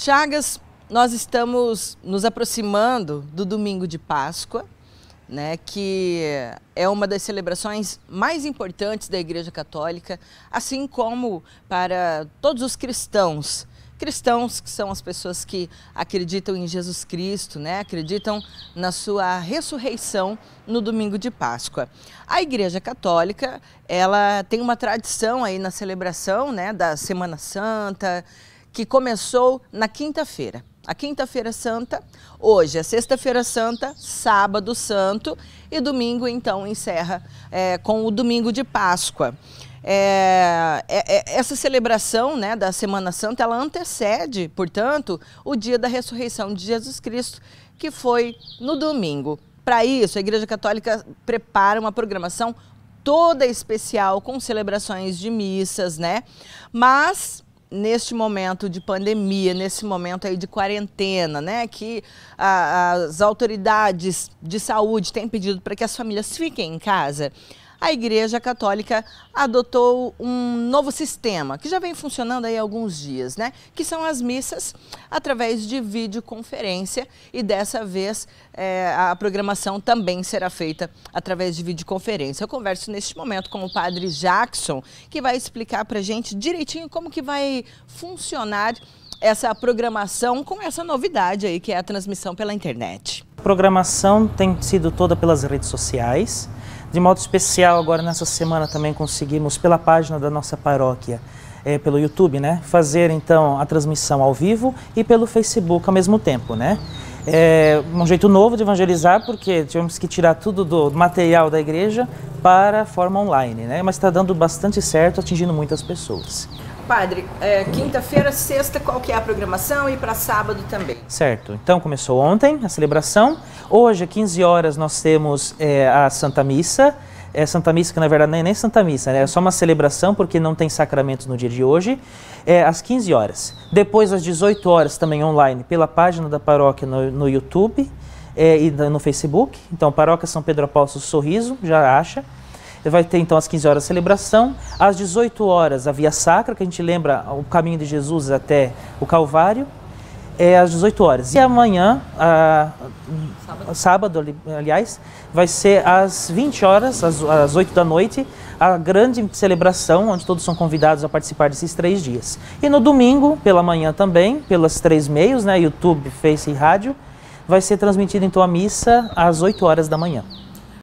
Chagas, nós estamos nos aproximando do domingo de Páscoa, né, que é uma das celebrações mais importantes da Igreja Católica, assim como para todos os cristãos. Cristãos que são as pessoas que acreditam em Jesus Cristo, né, acreditam na sua ressurreição no domingo de Páscoa. A Igreja Católica, ela tem uma tradição aí na celebração, né, da Semana Santa, que começou na quinta-feira. A Quinta-feira Santa, hoje é Sexta-feira Santa, Sábado Santo e domingo, então, encerra é, com o Domingo de Páscoa. É, é, é essa celebração né, da Semana Santa, ela antecede, portanto, o dia da ressurreição de Jesus Cristo, que foi no domingo. Para isso, a Igreja Católica prepara uma programação toda especial com celebrações de missas, né? Mas neste momento de pandemia, nesse momento aí de quarentena, né, que a, as autoridades de saúde têm pedido para que as famílias fiquem em casa, a Igreja Católica adotou um novo sistema que já vem funcionando aí há alguns dias, né? Que são as missas através de videoconferência e dessa vez é, a programação também será feita através de videoconferência. Eu converso neste momento com o Padre Jackson, que vai explicar para gente direitinho como que vai funcionar essa programação com essa novidade aí que é a transmissão pela internet. A programação tem sido toda pelas redes sociais de modo especial, agora nessa semana também conseguimos, pela página da nossa paróquia, é, pelo YouTube, né? Fazer então a transmissão ao vivo e pelo Facebook ao mesmo tempo, né? É um jeito novo de evangelizar, porque tivemos que tirar tudo do material da igreja para a forma online, né? Mas está dando bastante certo, atingindo muitas pessoas. Padre, é, quinta-feira, sexta, qual que é a programação e para sábado também? Certo, então começou ontem a celebração Hoje, às 15 horas, nós temos é, a Santa Missa. É Santa Missa, que na verdade não é nem Santa Missa, né? é só uma celebração porque não tem sacramentos no dia de hoje, é, às 15 horas. Depois, às 18 horas, também online, pela página da paróquia no, no YouTube é, e no Facebook. Então, Paróquia São Pedro Apóstolo Sorriso, já acha. Vai ter então às 15 horas a celebração, às 18 horas a Via Sacra, que a gente lembra o caminho de Jesus até o Calvário, é às 18 horas. E amanhã, a, sábado. sábado, aliás, vai ser às 20 horas, às, às 8 da noite, a grande celebração, onde todos são convidados a participar desses três dias. E no domingo, pela manhã também, pelas três meios, né, YouTube, Face e rádio, vai ser transmitida então a missa às 8 horas da manhã.